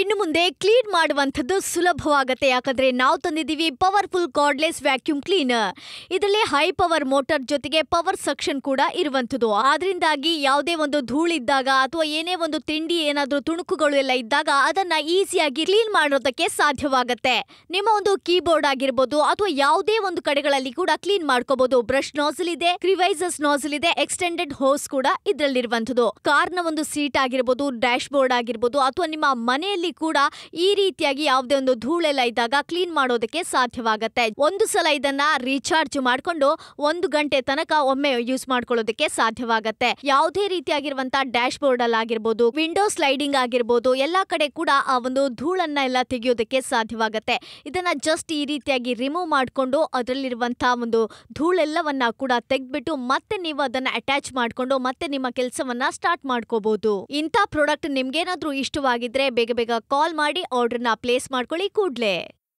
ಇನ್ನು ಮುಂದೆ ಕ್ಲೀನ್ ಮಾಡುವಂಥದ್ದು ಸುಲಭವಾಗುತ್ತೆ ಯಾಕಂದ್ರೆ ನಾವು ತಂದಿದ್ದೀವಿ ಪವರ್ಫುಲ್ ಕಾರ್ಡ್ಲೆಸ್ ವ್ಯಾಕ್ಯೂಮ್ ಕ್ಲೀನರ್ ಇದರಲ್ಲಿ ಹೈ ಪವರ್ ಮೋಟರ್ ಜೊತೆಗೆ ಪವರ್ ಸಕ್ಷನ್ ಕೂಡ ಇರುವಂಥದ್ದು ಆದ್ರಿಂದಾಗಿ ಯಾವುದೇ ಒಂದು ಧೂಳಿದ್ದಾಗ ಅಥವಾ ಏನೇ ಒಂದು ತಿಂಡಿ ಏನಾದರೂ ತುಣುಕುಗಳು ಎಲ್ಲ ಇದ್ದಾಗ ಅದನ್ನ ಈಸಿಯಾಗಿ ಕ್ಲೀನ್ ಮಾಡೋದಕ್ಕೆ ಸಾಧ್ಯವಾಗುತ್ತೆ ನಿಮ್ಮ ಒಂದು ಕೀಬೋರ್ಡ್ ಆಗಿರ್ಬೋದು ಅಥವಾ ಯಾವುದೇ ಒಂದು ಕಡೆಗಳಲ್ಲಿ ಕೂಡ ಕ್ಲೀನ್ ಮಾಡ್ಕೋಬಹುದು ಬ್ರಷ್ ನೋಸಲ್ ಇದೆ ಕ್ರಿವೈಸಸ್ ನೋಸಲ್ ಇದೆ ಎಕ್ಸ್ಟೆಂಡೆಡ್ ಹೋಸ್ ಕೂಡ ಇದರಲ್ಲಿರುವಂಥದ್ದು ಕಾರ್ನ ಒಂದು ಸೀಟ್ ಆಗಿರ್ಬೋದು ಡ್ಯಾಶ್ ಬೋರ್ಡ್ ಆಗಿರ್ಬೋದು ಅಥವಾ ನಿಮ್ಮ ಮನೆಯಲ್ಲಿ ಕೂಡ ಈ ರೀತಿಯಾಗಿ ಯಾವುದೇ ಒಂದು ಧೂಳೆಲ್ಲ ಇದ್ದಾಗ ಕ್ಲೀನ್ ಮಾಡೋದಕ್ಕೆ ಸಾಧ್ಯವಾಗುತ್ತೆ ಒಂದು ಸಲ ಇದನ್ನ ರೀಚಾರ್ಜ್ ಮಾಡಿಕೊಂಡು ಒಂದು ಗಂಟೆ ತನಕ ಒಮ್ಮೆ ಯೂಸ್ ಮಾಡ್ಕೊಳ್ಳೋದಕ್ಕೆ ಸಾಧ್ಯವಾಗುತ್ತೆ ಯಾವುದೇ ರೀತಿಯಾಗಿರುವಂತಹ ಡ್ಯಾಶ್ ಬೋರ್ಡ್ ಅಲ್ಲಿ ಆಗಿರ್ಬೋದು ವಿಂಡೋ ಸ್ಲೈಡಿಂಗ್ ಆಗಿರ್ಬೋದು ಎಲ್ಲಾ ಕಡೆ ಕೂಡ ಆ ಒಂದು ಧೂಳನ್ನ ಎಲ್ಲ ತೆಗೆಯೋದಕ್ಕೆ ಸಾಧ್ಯವಾಗುತ್ತೆ ಇದನ್ನ ಜಸ್ಟ್ ಈ ರೀತಿಯಾಗಿ ರಿಮೂವ್ ಮಾಡಿಕೊಂಡು ಅದರಲ್ಲಿರುವಂತ ಒಂದು ಧೂಳೆಲ್ಲವನ್ನ ಕೂಡ ತೆಗೆದ್ಬಿಟ್ಟು ಮತ್ತೆ ನೀವು ಅದನ್ನ ಅಟ್ಯಾಚ್ ಮಾಡಿಕೊಂಡು ಮತ್ತೆ ನಿಮ್ಮ ಕೆಲಸವನ್ನ ಸ್ಟಾರ್ಟ್ ಮಾಡ್ಕೋಬಹುದು ಇಂಥ ಪ್ರಾಡಕ್ಟ್ ಏನಾದ್ರೂ ಇಷ್ಟವಾಗಿದ್ರೆ ಬೇಗ ಬೇಗ ಈಗ ಕಾಲ್ ಮಾಡಿ ಆರ್ಡರ್ನ ಪ್ಲೇಸ್ ಮಾಡ್ಕೊಳ್ಳಿ ಕೂಡಲೇ